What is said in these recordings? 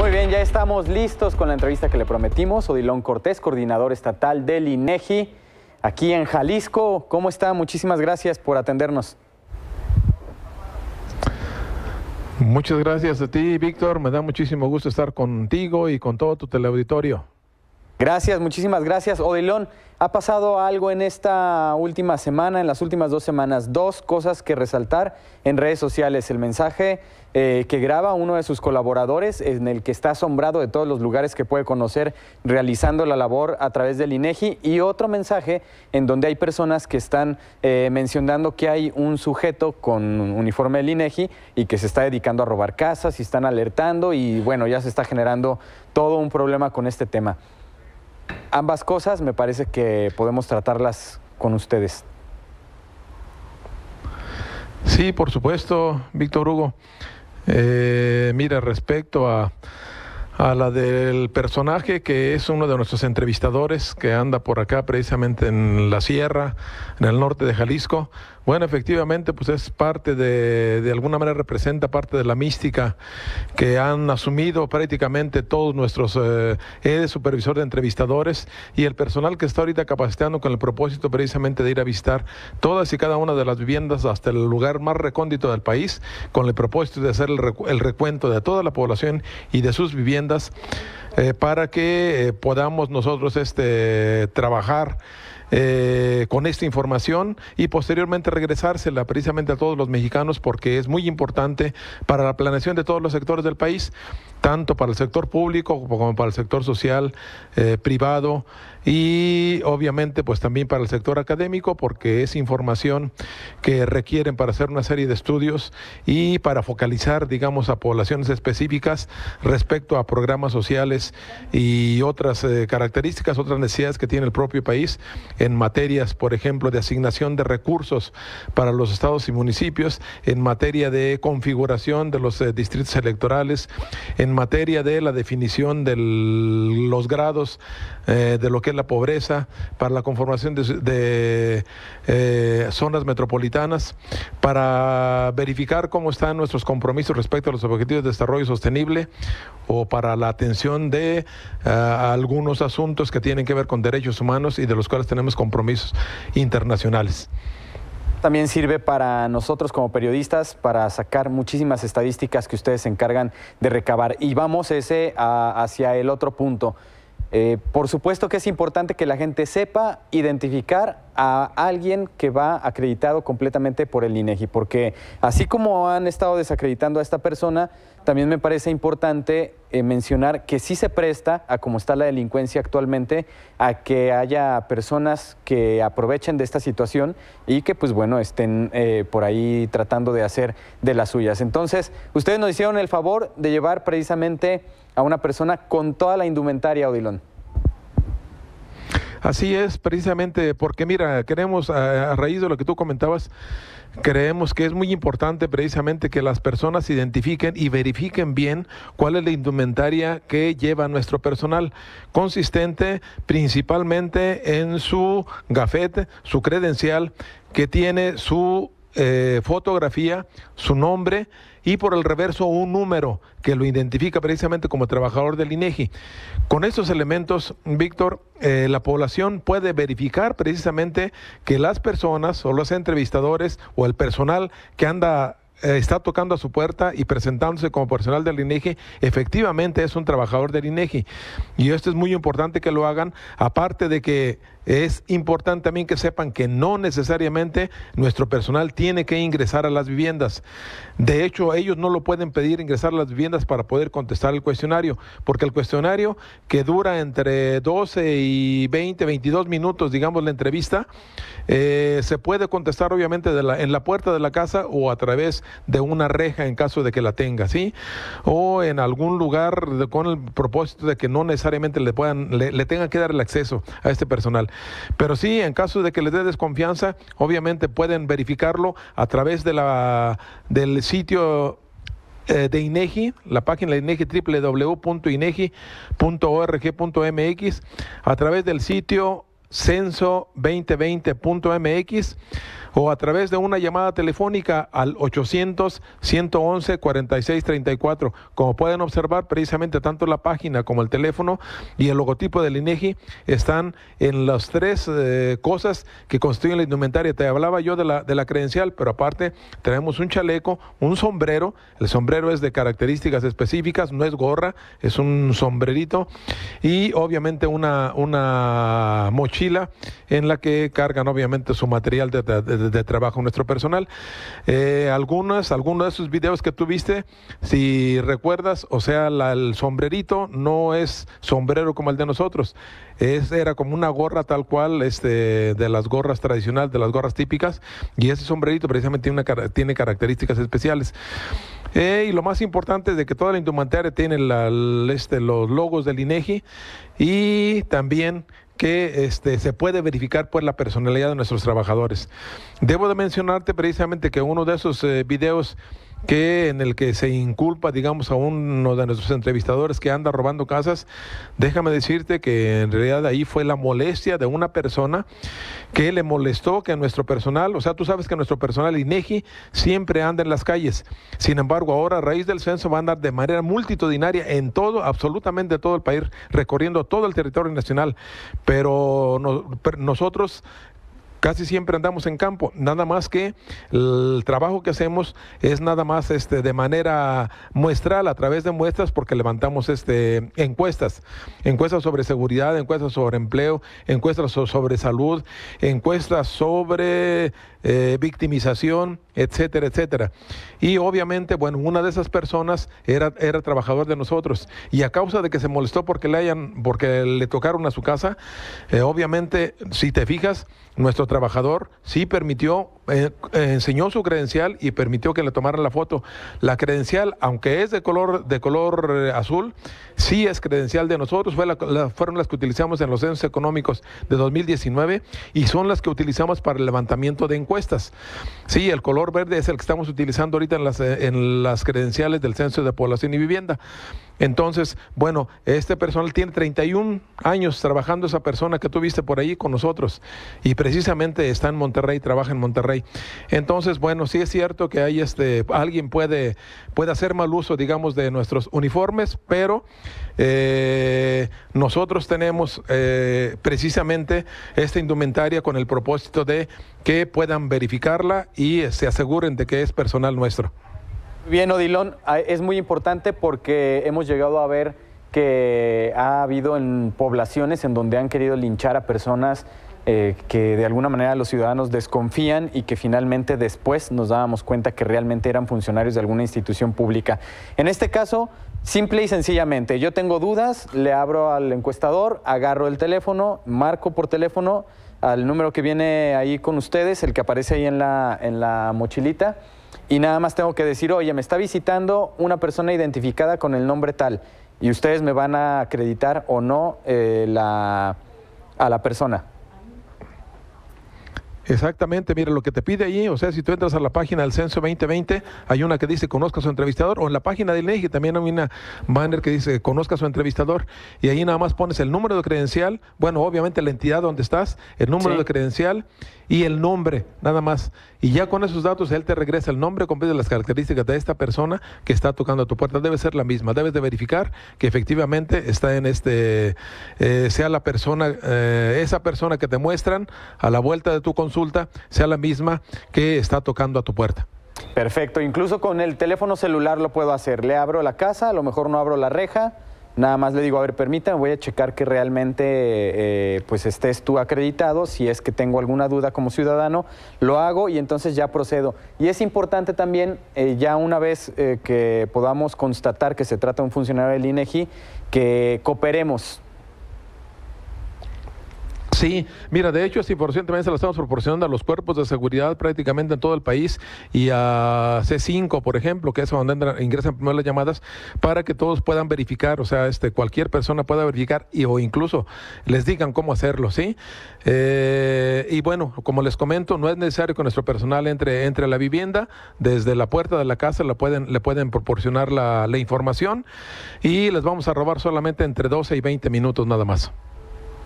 Muy bien, ya estamos listos con la entrevista que le prometimos. Odilon Cortés, coordinador estatal del INEGI, aquí en Jalisco. ¿Cómo está? Muchísimas gracias por atendernos. Muchas gracias a ti, Víctor. Me da muchísimo gusto estar contigo y con todo tu teleauditorio. Gracias, muchísimas gracias. Odilon, ha pasado algo en esta última semana, en las últimas dos semanas, dos cosas que resaltar en redes sociales. El mensaje eh, que graba uno de sus colaboradores, en el que está asombrado de todos los lugares que puede conocer realizando la labor a través del INEGI, e y otro mensaje en donde hay personas que están eh, mencionando que hay un sujeto con uniforme del INEGI e y que se está dedicando a robar casas y están alertando, y bueno, ya se está generando todo un problema con este tema ambas cosas me parece que podemos tratarlas con ustedes. Sí, por supuesto, Víctor Hugo. Eh, mira, respecto a, a la del personaje que es uno de nuestros entrevistadores que anda por acá precisamente en la sierra, en el norte de Jalisco. Bueno, efectivamente, pues es parte de, de alguna manera representa parte de la mística que han asumido prácticamente todos nuestros eh, supervisor de entrevistadores y el personal que está ahorita capacitando con el propósito precisamente de ir a visitar todas y cada una de las viviendas hasta el lugar más recóndito del país, con el propósito de hacer el recuento de toda la población y de sus viviendas eh, para que eh, podamos nosotros este, trabajar eh, con esta información y posteriormente regresársela precisamente a todos los mexicanos porque es muy importante para la planeación de todos los sectores del país, tanto para el sector público como para el sector social, eh, privado y obviamente pues también para el sector académico porque es información que requieren para hacer una serie de estudios y para focalizar digamos a poblaciones específicas respecto a programas sociales y otras eh, características, otras necesidades que tiene el propio país en materias, por ejemplo, de asignación de recursos para los estados y municipios, en materia de configuración de los eh, distritos electorales, en materia de la definición de los grados eh, de lo que es la pobreza, para la conformación de, eh, zonas metropolitanas, para verificar cómo están nuestros compromisos respecto a los objetivos de desarrollo sostenible o para la atención de algunos asuntos que tienen que ver con derechos humanos y de los cuales tenemos compromisos internacionales. También sirve para nosotros como periodistas para sacar muchísimas estadísticas que ustedes se encargan de recabar. Y vamos ese hacia el otro punto. Eh, por supuesto que es importante que la gente sepa identificar a alguien que va acreditado completamente por el INEGI, e porque así como han estado desacreditando a esta persona, también me parece importante eh, mencionar que sí se presta, a como está la delincuencia actualmente, a que haya personas que aprovechen de esta situación y que, pues bueno, estén eh, por ahí tratando de hacer de las suyas. Entonces, ustedes nos hicieron el favor de llevar precisamente a una persona con toda la indumentaria, Odilon. Así es, precisamente, porque mira, creemos, a, a raíz de lo que tú comentabas, creemos que es muy importante precisamente que las personas identifiquen y verifiquen bien cuál es la indumentaria que lleva nuestro personal, consistente principalmente en su gafete, su credencial, que tiene su eh, fotografía, su nombre y por el reverso un número que lo identifica precisamente como trabajador del INEGI. E Con estos elementos, Víctor, eh, la población puede verificar precisamente que las personas o los entrevistadores o el personal que anda eh, está tocando a su puerta y presentándose como personal del INEGI, e efectivamente es un trabajador del INEGI. E y esto es muy importante que lo hagan, aparte de que es importante también que sepan que no necesariamente nuestro personal tiene que ingresar a las viviendas. De hecho, ellos no lo pueden pedir ingresar a las viviendas para poder contestar el cuestionario, porque el cuestionario que dura entre 12 y 20, 22 minutos, digamos, la entrevista, eh, se puede contestar obviamente de en la puerta de la casa o a través de una reja en caso de que la tenga, ¿sí? O en algún lugar con el propósito de que no necesariamente le, puedan, le, le tengan que dar el acceso a este personal. Pero sí, en caso de que les dé desconfianza, obviamente pueden verificarlo a través de la, del sitio eh, de INEGI, e la página de INEGI www.inegi.org.mx, a través del sitio censo2020.mx o a través de una llamada telefónica al 800-111-4634. Como pueden observar, precisamente tanto la página como el teléfono y el logotipo del INEGI e están en las tres eh, cosas que constituyen la indumentaria. Te hablaba yo de la, de la credencial, pero aparte tenemos un chaleco, un sombrero. El sombrero es de características específicas, no es gorra, es un sombrerito y obviamente una, una mochila en la que cargan obviamente su material de, trabajo nuestro personal. Eh, algunas, algunos de esos videos que tuviste, si recuerdas, o sea, el sombrerito no es sombrero como el de nosotros, es, era como una gorra tal cual este, de las gorras tradicionales, de las gorras típicas, y ese sombrerito precisamente tiene, características especiales. Eh, y lo más importante es de que toda la indumentaria tiene este, los logos del INEGI e y también que este, se puede verificar por pues, la personalidad de nuestros trabajadores. Debo de mencionarte precisamente que uno de esos eh, videos que en el que se inculpa, digamos, a uno de nuestros entrevistadores que anda robando casas, déjame decirte que en realidad ahí fue la molestia de una persona que le molestó que nuestro personal, o sea, tú sabes que nuestro personal INEGI siempre anda en las calles. Sin embargo, ahora a raíz del censo va a andar de manera multitudinaria en todo, absolutamente todo el país, recorriendo todo el territorio nacional. Pero, pero nosotros casi siempre andamos en campo, nada más que el trabajo que hacemos es nada más este, de manera muestral, a través de muestras, porque levantamos este, encuestas, encuestas sobre seguridad, encuestas sobre empleo, encuestas sobre salud, encuestas sobre eh, victimización etcétera, etcétera. Y obviamente, bueno, una de esas personas era, era trabajador de nosotros y a causa de que se molestó porque le hayan, porque le tocaron a su casa, eh, obviamente, si te fijas, nuestro trabajador sí permitió, eh, enseñó su credencial y permitió que le tomaran la foto. La credencial, aunque es de color, de color eh, azul, sí es credencial de nosotros, fue fueron las que utilizamos en los censos económicos de 2019 y son las que utilizamos para el levantamiento de encuestas. Sí, el color verde es el que estamos utilizando ahorita en las, eh, en las credenciales del Censo de Población y Vivienda. Entonces, bueno, este personal tiene 31 años trabajando esa persona que tuviste por ahí con nosotros y precisamente está en Monterrey, trabaja en Monterrey. Entonces, bueno, sí es cierto que hay este alguien puede puede hacer mal uso, digamos, de nuestros uniformes, pero eh, nosotros tenemos eh, precisamente esta indumentaria con el propósito de que puedan verificarla y se aseguren de que es personal nuestro. Bien, odilón ah, es muy importante porque hemos llegado a ver que ha habido en poblaciones en donde han querido linchar a personas eh, que de alguna manera los ciudadanos desconfían y que finalmente después nos dábamos cuenta que realmente eran funcionarios de alguna institución pública. En este caso, simple y sencillamente, yo tengo dudas, le abro al encuestador, agarro el teléfono, marco por teléfono al número que viene ahí con ustedes, el que aparece ahí en la, en mochilita, y nada más tengo que decir, oye, me está visitando una persona identificada con el nombre tal, y ustedes me van a acreditar o no eh, a la persona. Exactamente, mira lo que te pide ahí, o sea, si tú entras a la página del Censo 2020, hay una que dice conozca su entrevistador, o en la página del INEGI e también hay una banner que dice conozca su entrevistador, y ahí nada más pones el número de credencial, bueno, obviamente la entidad donde estás, el número de credencial y el nombre, nada más. Y ya con esos datos él te regresa el nombre completo de las características de esta persona que está tocando a tu puerta. Debe ser la misma, debes de verificar que efectivamente está en este, eh, sea la persona, eh, esa persona que te muestran a la vuelta de tu consulta sea la misma que está tocando a tu puerta. Perfecto, incluso con el teléfono celular lo puedo hacer. Le abro la casa, a lo mejor no abro la reja, nada más le digo, a ver, permítame, voy a checar que realmente eh, pues estés tú acreditado, si es que tengo alguna duda como ciudadano, lo hago y entonces ya procedo. Y es importante también, eh, ya una vez eh, que podamos constatar que se trata de un funcionario del INEGI, e que cooperemos Sí, mira, de hecho, esta información también se la estamos proporcionando a los cuerpos de seguridad prácticamente en todo el país y a C5, por ejemplo, que es donde ingresan primero las llamadas, para que todos puedan verificar, o sea, este, cualquier persona pueda verificar y o incluso les digan cómo hacerlo, ¿sí? Eh, y bueno, como les comento, no es necesario que nuestro personal entre, entre a la vivienda, desde la puerta de la casa la pueden, le pueden proporcionar la, la información y les vamos a robar solamente entre 12 y 20 minutos nada más.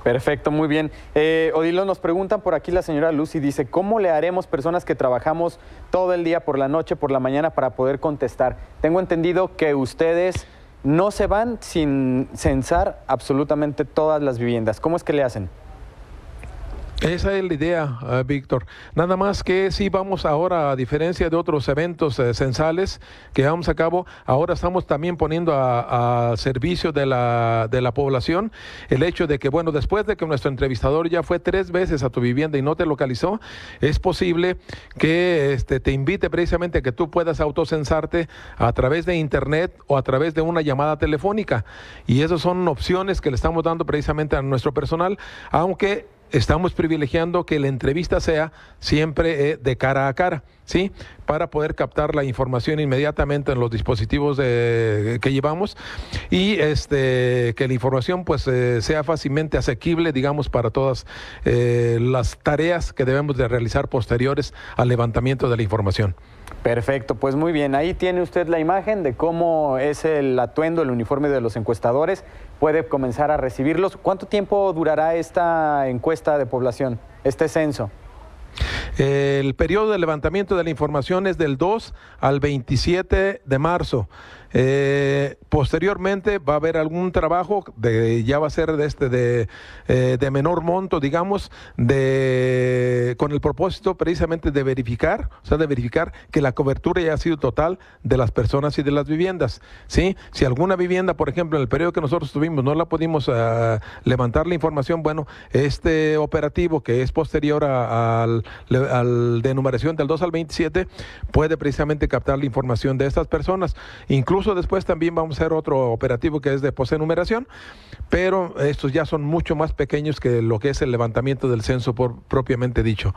Perfecto, muy bien. Eh, Odilo, nos preguntan por aquí la señora Lucy, dice, ¿cómo le haremos personas que trabajamos todo el día, por la noche, por la mañana, para poder contestar? Tengo entendido que ustedes no se van sin censar absolutamente todas las viviendas. ¿Cómo es que le hacen? Esa es la idea, eh, Víctor. Nada más que si vamos ahora, a diferencia de otros eventos eh, censales que vamos a cabo, ahora estamos también poniendo a, servicio de la, de la, población el hecho de que, bueno, después de que nuestro entrevistador ya fue tres veces a tu vivienda y no te localizó, es posible que este, te invite precisamente a que tú puedas autocensarte a través de internet o a través de una llamada telefónica. Y esas son opciones que le estamos dando precisamente a nuestro personal, aunque estamos privilegiando que la entrevista sea siempre eh, de cara a cara, ¿sí? Para poder captar la información inmediatamente en los dispositivos eh, que llevamos y este, que la información pues eh, sea fácilmente asequible, digamos, para todas las tareas que debemos de realizar posteriores al levantamiento de la información. Perfecto, pues muy bien, ahí tiene usted la imagen de cómo es el atuendo, el uniforme de los encuestadores, puede comenzar a recibirlos. ¿Cuánto tiempo durará esta encuesta de población, este censo? El periodo de levantamiento de la información es del 2 al 27 de marzo. Eh, posteriormente va a haber algún trabajo de ya va a ser de este eh, de, menor monto, digamos, de con el propósito precisamente de verificar, o sea, de verificar que la cobertura ya ha sido total de las personas y de las viviendas, ¿sí? Si alguna vivienda, por ejemplo, en el periodo que nosotros tuvimos no la pudimos ah, levantar la información, bueno, este operativo que es posterior al levantamiento al, de numeración del 2 al 27 puede precisamente captar la información de estas personas. Incluso después también vamos a hacer otro operativo que es de posenumeración, pero estos ya son mucho más pequeños que lo que es el levantamiento del censo por, propiamente dicho.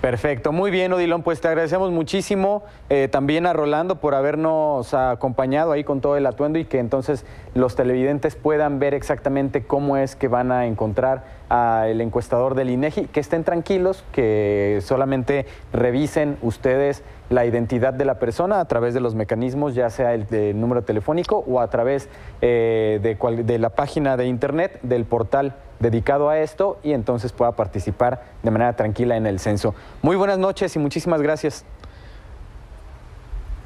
Perfecto, muy bien Odilon, pues te agradecemos muchísimo eh, también a Rolando por habernos acompañado ahí con todo el atuendo y que entonces los televidentes puedan ver exactamente cómo es que van a encontrar al encuestador del INEGI, que estén tranquilos, que solamente revisen ustedes la identidad de la persona a través de los mecanismos, ya sea el número telefónico o a través eh, de, de la página de internet del portal dedicado a esto y entonces pueda participar de manera tranquila en el censo. Muy buenas noches y muchísimas gracias.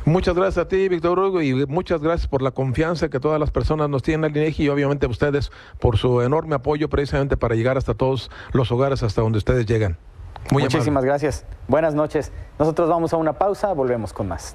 Muchas gracias a ti, Víctor Hugo, y muchas gracias por la confianza que todas las personas nos tienen al INEGI y obviamente a ustedes por su enorme apoyo precisamente para llegar hasta todos los hogares hasta donde ustedes llegan. Muy Muchísimas gracias. Buenas noches. Nosotros vamos a una pausa, volvemos con más.